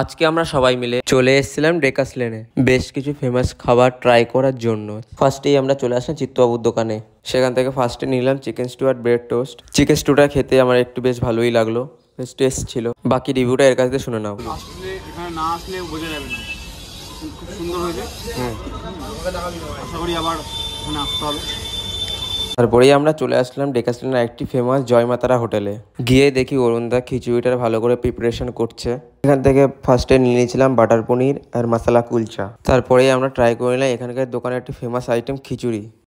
আজকে আমরা সবাই মিলে চলে এসেছিলাম ডেকাস লেনে বেশ কিছু ফেমাস খাবার ট্রাই করার জন্য ফার্স্টেই আমরা চলে আসলাম চিত্তবাবুর দোকানে সেখান থেকে ফার্স্টে নিলাম চিকেন স্টু আর ব্রেড টোস্ট চিকেন স্টুটা খেতে আমার একটু বেশ ভালোই লাগলো বেশ টেস্ট ছিল বাকি রিভিউটা এর কাছ থেকে শুনে নাও খুব সুন্দর হয়েছে আশা করি আবার ওখানে আসতে হবে তারপরেই আমরা চলে আসলাম ডেকাসলিনের একটি ফেমাস জয়মাতারা হোটেলে গিয়ে দেখি অরুণদা খিচুড়িটার ভালো করে প্রিপারেশন করছে এখান থেকে ফার্স্টে নিয়ে নিয়েছিলাম বাটার পনির আর মশলা কুলচা তারপরেই আমরা ট্রাই করে নিলাম এখানকার দোকানের একটি ফেমাস আইটেম খিচুড়ি